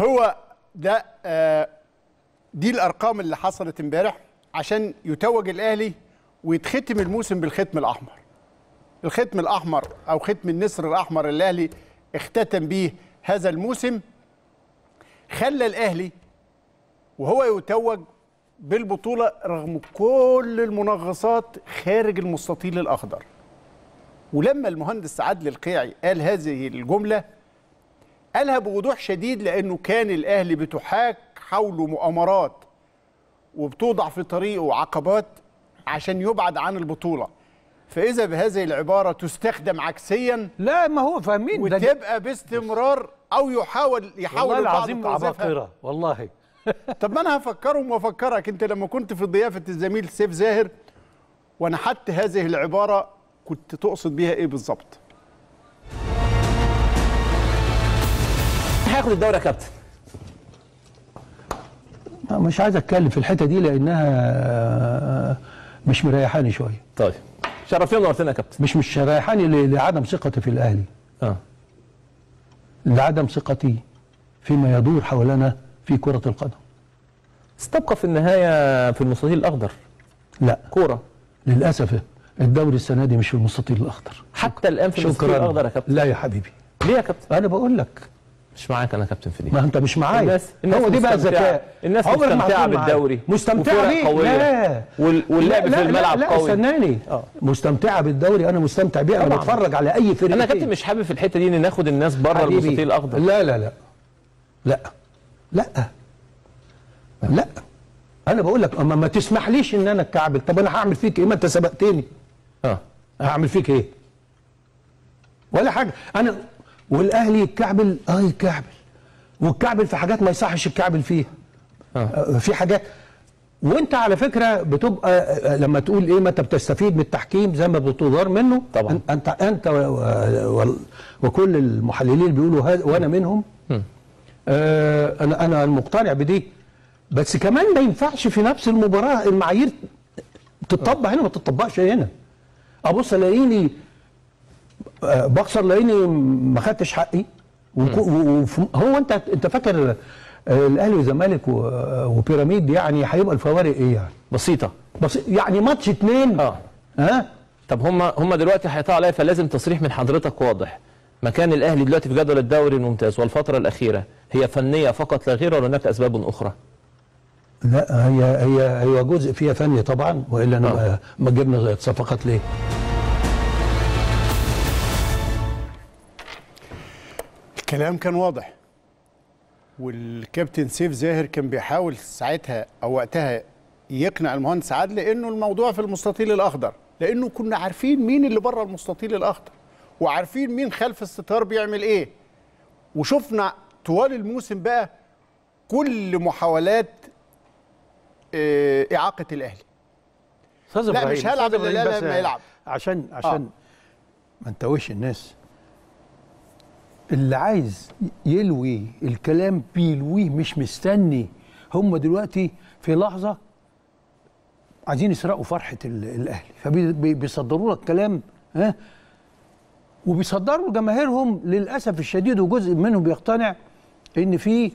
هو ده آه، دي الارقام اللي حصلت امبارح عشان يتوج الاهلي ويتختم الموسم بالختم الاحمر الختم الاحمر او ختم النسر الاحمر اللي الاهلي اختتم بيه هذا الموسم خلى الاهلي وهو يتوج بالبطوله رغم كل المنغصات خارج المستطيل الاخضر ولما المهندس عدلي القيعي قال هذه الجمله قالها بوضوح شديد لأنه كان الأهلي بتحاك حوله مؤامرات وبتوضع في طريقه عقبات عشان يبعد عن البطولة فإذا بهذه العبارة تستخدم عكسيا لا ما هو فاهمين وتبقى باستمرار أو يحاول يحاول والله العظيم عباقرة والله طب ما أنا هفكرهم وأفكرك أنت لما كنت في ضيافة الزميل سيف زاهر ونحت هذه العبارة كنت تقصد بيها إيه بالظبط؟ هياخد الدوري يا كابتن مش عايز اتكلم في الحته دي لانها آه، مش مريحاني شويه طيب شرفينا نورتنا يا كابتن مش مش مريحاني لعدم ثقتي في الاهلي اه لعدم ثقتي فيما يدور حولنا في كره القدم استبقى في النهايه في المستطيل الاخضر لا كوره للاسف الدوري السنه دي مش في المستطيل الاخضر حتى الان في المستطيل الاخضر يا كابتن لا يا حبيبي ليه يا كابتن انا بقول لك مش معاك انا كابتن فريق ما انت مش معايا الناس, الناس هو دي بقى الذكاء الناس مستمتعه بالدوري مستمتعه بيه قوية لا واللعب في الملعب لا لا قوي لا استناني آه. مستمتعه بالدوري انا مستمتع بيه انا بتفرج على اي فريق انا كابتن مش حابب في الحته دي ان ناخد الناس بره المستطيل الاخضر لا لا لا لا لا لا انا بقول لك ما تسمحليش ان انا اتكعبل طب انا هعمل فيك ايه ما انت سبقتني اه هعمل فيك ايه ولا حاجه انا والاهلي يتكعبل اه يتكعبل ويتكعبل في حاجات ما يصحش يتكعبل فيها آه. آه،, آه. في حاجات وانت على فكره بتبقى آه، لما تقول ايه ما انت بتستفيد من التحكيم زي ما بتضار منه طبعا انت انت و و و وكل المحللين بيقولوا وانا منهم آه انا انا مقتنع بدي بس كمان ما ينفعش في نفس المباراه المعايير تطبق هنا ما تطبقش هنا ابص الاقيني بخسر لاني ما خدتش حقي هو انت انت فاكر الاهلي والزمالك وبيراميد يعني هيبقى الفوارق ايه يعني؟ بسيطه بس يعني ماتش اتنين اه ها طب هم هم دلوقتي هيطلعوا عليا فلازم تصريح من حضرتك واضح مكان الاهلي دلوقتي في جدول الدوري الممتاز والفتره الاخيره هي فنيه فقط لا غير ولا هناك اسباب اخرى؟ لا هي هي هي جزء فيها فني طبعا والا انا آه. ما جبنا صفقات ليه؟ الكلام كان واضح والكابتن سيف زاهر كان بيحاول ساعتها او وقتها يقنع المهندس عادل انه الموضوع في المستطيل الاخضر لانه كنا عارفين مين اللي بره المستطيل الاخضر وعارفين مين خلف الستار بيعمل ايه وشفنا طوال الموسم بقى كل محاولات آه، اعاقه الاهلي لا مش هلعب لا ما يلعب عشان عشان آه. ما انتوش الناس اللي عايز يلوي الكلام بيلويه مش مستني هم دلوقتي في لحظه عايزين يسرقوا فرحه الاهلي فبيصدروا لك كلام ها وبيصدروا جماهيرهم للاسف الشديد وجزء منهم بيقتنع ان في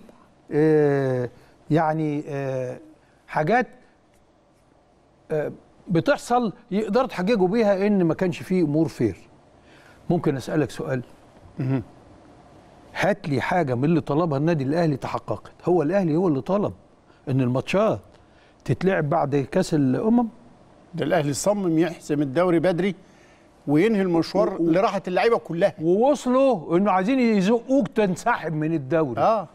آه يعني آه حاجات آه بتحصل يقدروا تحججوا بيها ان ما كانش فيه امور فير ممكن اسالك سؤال هات لي حاجه من اللي طلبها النادي الاهلي تحققت هو الاهلي هو اللي طلب ان الماتشات تتلعب بعد كاس الامم ده الاهلي صمم يحسم الدوري بدري وينهي المشوار و... لراحه اللعيبه كلها ووصلوا انه عايزين يزقوك تنسحب من الدوري اه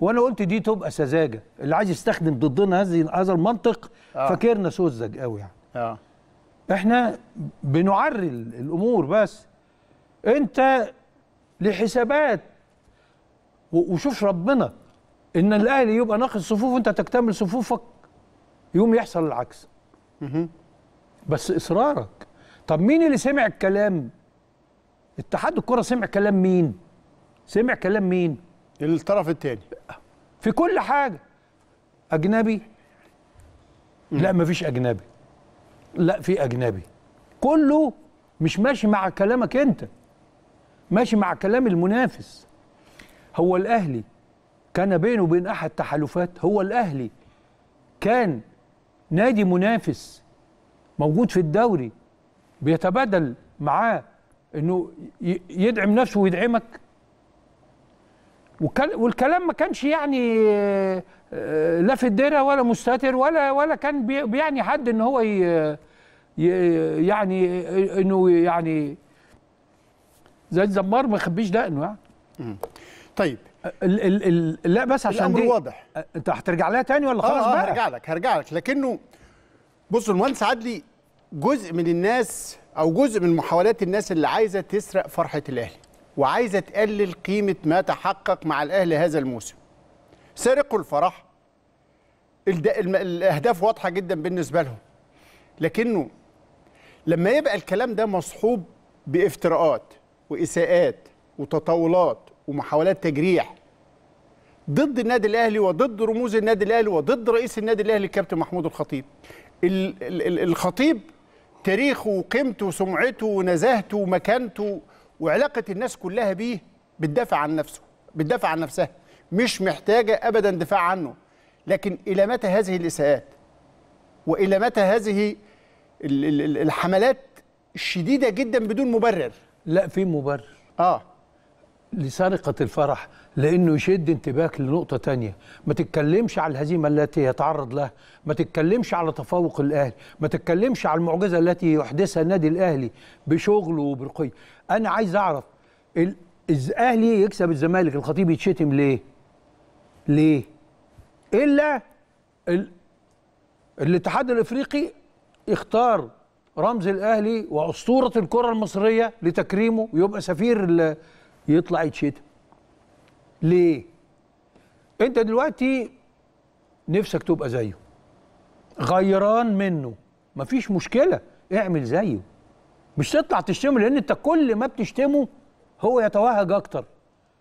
وانا قلت دي تبقى سذاجه اللي عايز يستخدم ضدنا هذه هذا المنطق آه. فاكرنا سذج قوي يعني اه احنا بنعري الامور بس انت لحسابات وشوف ربنا ان الاهلي يبقى ناقص صفوف وانت تكتمل صفوفك يوم يحصل العكس بس اصرارك طب مين اللي سمع الكلام اتحاد الكره سمع كلام مين سمع كلام مين الطرف الثاني في كل حاجه اجنبي لا مفيش اجنبي لا في اجنبي كله مش ماشي مع كلامك انت ماشي مع كلام المنافس هو الأهلي كان بينه وبين أحد تحالفات هو الأهلي كان نادي منافس موجود في الدوري بيتبادل معاه انه يدعم نفسه ويدعمك والكلام ما كانش يعني آه، لا في الدره ولا مستتر ولا ولا كان بيعني حد ان هو يعني انه يعني زي الزمار ما يخبيش دقنه يعني طيب ال ال ال لا بس عشان الامر دي واضح انت هترجع لها تاني ولا آه، خلاص آه بقى؟ هرجع لك هرجع لك لكنه بص المهندس عدلي جزء من الناس او جزء من محاولات الناس اللي عايزه تسرق فرحه الاهلي وعايزه تقلل قيمه ما تحقق مع الاهلي هذا الموسم. سرقوا الفرح الاهداف واضحه جدا بالنسبه لهم لكنه لما يبقى الكلام ده مصحوب بافتراءات واساءات وتطاولات ومحاولات تجريح ضد النادي الاهلي وضد رموز النادي الاهلي وضد رئيس النادي الاهلي الكابتن محمود الخطيب الخطيب تاريخه وقيمته وسمعته ونزاهته ومكانته وعلاقه الناس كلها بيه بتدافع عن نفسه بتدافع عن نفسها مش محتاجه ابدا دفاع عنه لكن الى متى هذه الاساءات والى متى هذه الحملات الشديده جدا بدون مبرر لا في مبرر اه لسرقة الفرح لأنه يشد انتباهك لنقطة تانية ما تتكلمش على الهزيمة التي يتعرض لها ما تتكلمش على تفوق الأهلي ما تتكلمش على المعجزة التي يحدثها النادي الأهلي بشغله وبرقي أنا عايز أعرف الأهلي يكسب الزمالك الخطيب يتشتم ليه ليه إلا ال... الاتحاد الإفريقي اختار رمز الأهلي وأسطورة الكرة المصرية لتكريمه ويبقى سفير ال... يطلع يتشتم ليه انت دلوقتي نفسك تبقى زيه غيران منه مفيش مشكله اعمل زيه مش تطلع تشتمه لان انت كل ما بتشتمه هو يتوهج اكتر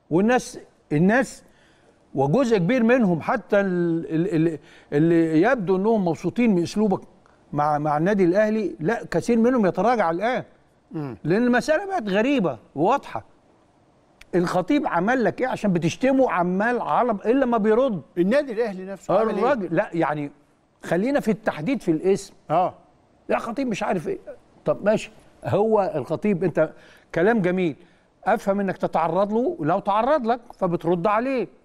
والناس الناس وجزء كبير منهم حتى اللي, اللي يبدو انهم مبسوطين من اسلوبك مع مع النادي الاهلي لا كثير منهم يتراجع الان لان المساله بقت غريبه وواضحه الخطيب عمل لك ايه عشان بتشتمه عمال عرب الا ما بيرد النادي الاهلي نفسه عمل إيه؟ الراجل إيه؟ لا يعني خلينا في التحديد في الاسم اه يا خطيب مش عارف ايه طب ماشي هو الخطيب انت كلام جميل افهم انك تتعرض له لو تعرض لك فبترد عليه